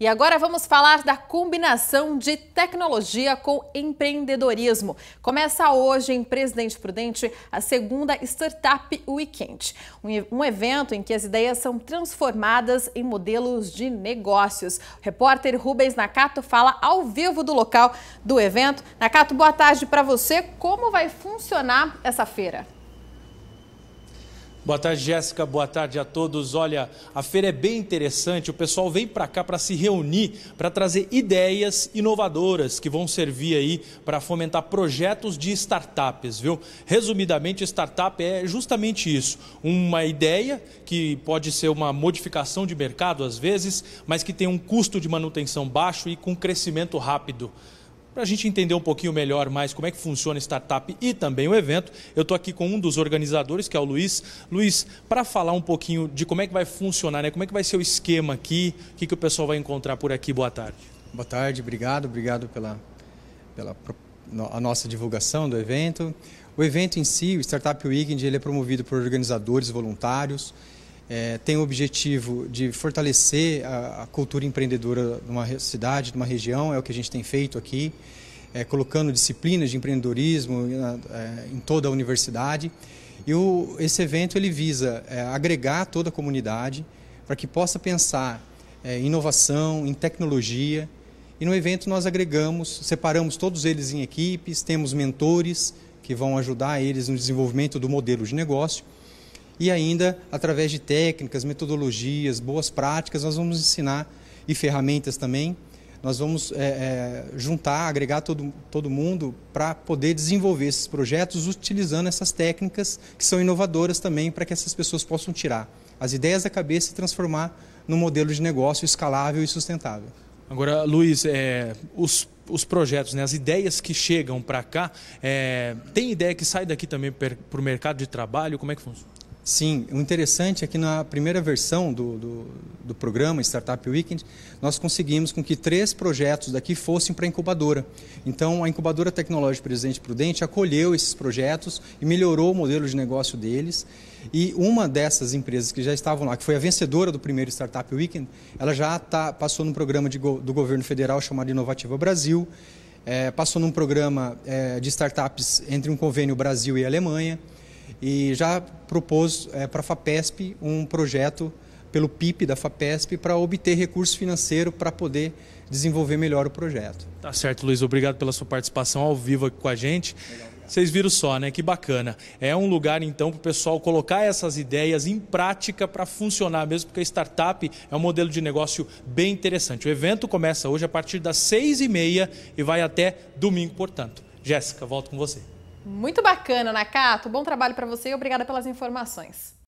E agora vamos falar da combinação de tecnologia com empreendedorismo. Começa hoje em Presidente Prudente a segunda Startup Weekend, um evento em que as ideias são transformadas em modelos de negócios. O repórter Rubens Nakato fala ao vivo do local do evento. Nakato, boa tarde para você. Como vai funcionar essa feira? Boa tarde, Jéssica. Boa tarde a todos. Olha, a feira é bem interessante. O pessoal vem para cá para se reunir, para trazer ideias inovadoras que vão servir aí para fomentar projetos de startups, viu? Resumidamente, startup é justamente isso, uma ideia que pode ser uma modificação de mercado às vezes, mas que tem um custo de manutenção baixo e com crescimento rápido. Para a gente entender um pouquinho melhor mais como é que funciona a startup e também o evento, eu estou aqui com um dos organizadores, que é o Luiz. Luiz, para falar um pouquinho de como é que vai funcionar, né? como é que vai ser o esquema aqui, o que, que o pessoal vai encontrar por aqui. Boa tarde. Boa tarde, obrigado, obrigado pela, pela a nossa divulgação do evento. O evento em si, o Startup Weekend, ele é promovido por organizadores voluntários é, tem o objetivo de fortalecer a, a, cultura empreendedora de uma cidade, de uma região, é o que a gente tem feito aqui, é, colocando disciplinas de empreendedorismo na, é, em toda a universidade. E o, esse evento ele visa é, agregar toda a comunidade para que possa pensar é, em inovação, em tecnologia. E no evento nós agregamos, separamos todos eles em equipes, temos mentores que vão ajudar eles no desenvolvimento do modelo de negócio e ainda através de técnicas, metodologias, boas práticas, nós vamos ensinar e ferramentas também. Nós vamos é, é, juntar, agregar todo, todo mundo para poder desenvolver esses projetos utilizando essas técnicas que são inovadoras também para que essas pessoas possam tirar as ideias da cabeça e transformar num modelo de negócio escalável e sustentável. Agora, Luiz, é, os, os projetos, né, as ideias que chegam para cá, é, tem ideia que sai daqui também para o mercado de trabalho? Como é que funciona? Sim, o interessante é que na primeira versão do, do, do, programa Startup Weekend, nós conseguimos com que três projetos daqui fossem para a incubadora. Então, a incubadora tecnológica Presidente Prudente acolheu esses projetos e melhorou o modelo de negócio deles. E uma dessas empresas que já estavam lá, que foi a vencedora do primeiro Startup Weekend, ela já tá, passou num programa de, do governo federal chamado Inovativa Brasil, é, passou num programa é, de startups entre um convênio Brasil e Alemanha e já propôs é, eh, para a FAPESP um projeto pelo PIB da FAPESP para obter recurso financeiro para poder desenvolver melhor o projeto. Tá certo, Luiz. Obrigado pela sua participação ao vivo aqui com a gente. Legal. Vocês viram só, né? Que bacana. É um lugar, então, para o pessoal colocar essas ideias em prática para funcionar mesmo, porque a startup é um modelo de negócio bem interessante. O evento começa hoje a partir das seis e meia e vai até domingo, portanto. Jéssica, volto com você. Muito bacana, Nakato. Bom trabalho para você e obrigada pelas informações.